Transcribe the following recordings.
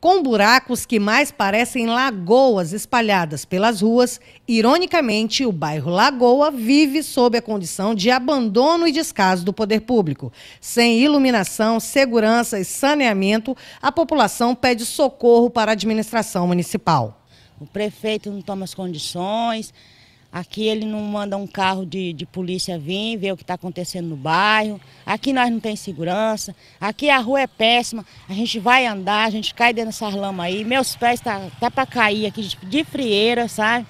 com buracos que mais parecem lagoas espalhadas pelas ruas. Ironicamente, o bairro Lagoa vive sob a condição de abandono e descaso do poder público. Sem iluminação, segurança e saneamento, a população pede socorro para a administração municipal. O prefeito não toma as condições, Aqui ele não manda um carro de, de polícia vir, ver o que está acontecendo no bairro. Aqui nós não tem segurança. Aqui a rua é péssima. A gente vai andar, a gente cai dentro dessas lamas aí. Meus pés estão tá, tá para cair aqui de frieira, sabe?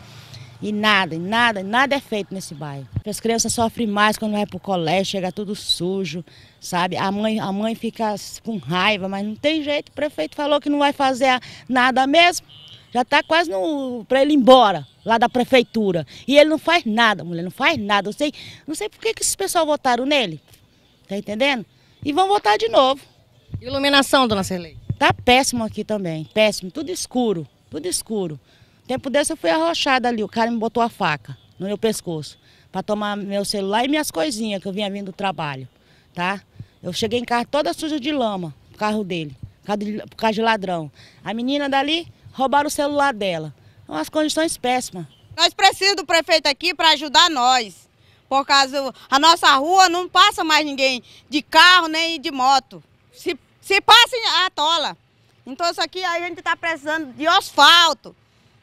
E nada, nada, nada é feito nesse bairro. As crianças sofrem mais quando vai para o colégio, chega tudo sujo, sabe? A mãe, a mãe fica com raiva, mas não tem jeito. O prefeito falou que não vai fazer nada mesmo. Já está quase para ele ir embora lá da prefeitura. E ele não faz nada, mulher, não faz nada. Eu sei, não sei por que, que esses pessoal votaram nele. Tá entendendo? E vão votar de novo. Iluminação, dona Cirlei? Tá péssimo aqui também, péssimo, tudo escuro, tudo escuro. Tempo desse eu fui arrochada ali, o cara me botou a faca no meu pescoço para tomar meu celular e minhas coisinhas que eu vinha vindo do trabalho, tá? Eu cheguei em casa toda suja de lama, o carro dele, por causa de ladrão. A menina dali roubaram o celular dela. São é as condições péssimas. Nós precisamos do prefeito aqui para ajudar nós. Por causa a nossa rua não passa mais ninguém de carro nem de moto. Se, se passa, tola. Então isso aqui a gente está precisando de asfalto.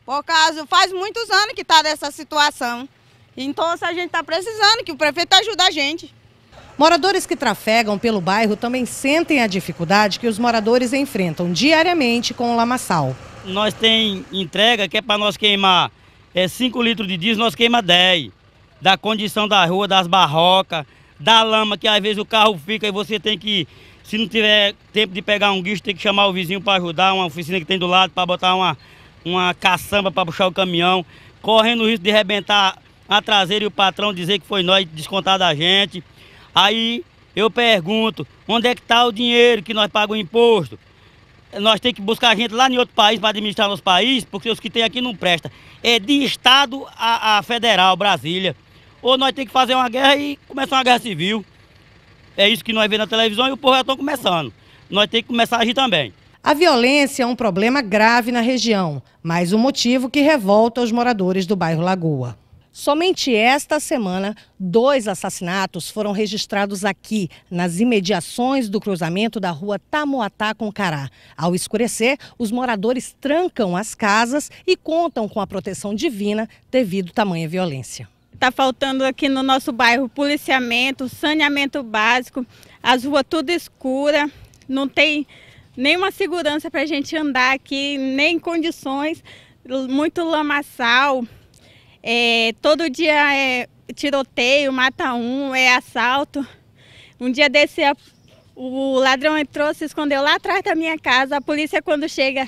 Por causa, faz muitos anos que está dessa situação. Então a gente está precisando que o prefeito ajude a gente. Moradores que trafegam pelo bairro também sentem a dificuldade que os moradores enfrentam diariamente com o lamaçal nós tem entrega que é para nós queimar 5 é, litros de diesel, nós queima 10. Da condição da rua, das barrocas, da lama, que às vezes o carro fica e você tem que, se não tiver tempo de pegar um guicho, tem que chamar o vizinho para ajudar, uma oficina que tem do lado para botar uma, uma caçamba para puxar o caminhão, correndo o risco de arrebentar a traseira e o patrão dizer que foi nós descontar da gente. Aí eu pergunto, onde é que está o dinheiro que nós pagamos imposto? nós temos que buscar gente lá em outro país para administrar nosso país, porque os que tem aqui não presta. É de Estado a, a Federal, Brasília. Ou nós temos que fazer uma guerra e começar uma guerra civil. É isso que nós vemos na televisão e o povo já está começando. Nós temos que começar a agir também. A violência é um problema grave na região, mas um motivo que revolta os moradores do bairro Lagoa. Somente esta semana, dois assassinatos foram registrados aqui, nas imediações do cruzamento da rua Tamoatá com Cará. Ao escurecer, os moradores trancam as casas e contam com a proteção divina devido à tamanha violência. Está faltando aqui no nosso bairro policiamento, saneamento básico, as ruas tudo escura, não tem nenhuma segurança para a gente andar aqui, nem condições, muito lamaçal. É, todo dia é tiroteio, mata um, é assalto. Um dia desse, a, o ladrão entrou, se escondeu lá atrás da minha casa. A polícia, quando chega,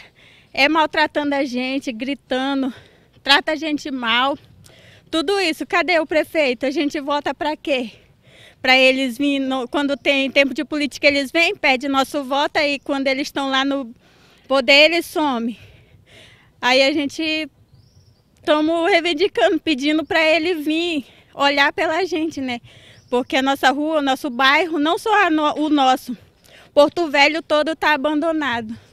é maltratando a gente, gritando, trata a gente mal. Tudo isso, cadê o prefeito? A gente vota para quê? Para eles virem, quando tem tempo de política, eles vêm, pedem nosso voto, e quando eles estão lá no poder, eles somem. Aí a gente estamos reivindicando, pedindo para ele vir olhar pela gente, né? Porque a nossa rua, o nosso bairro, não só no, o nosso, Porto Velho todo está abandonado.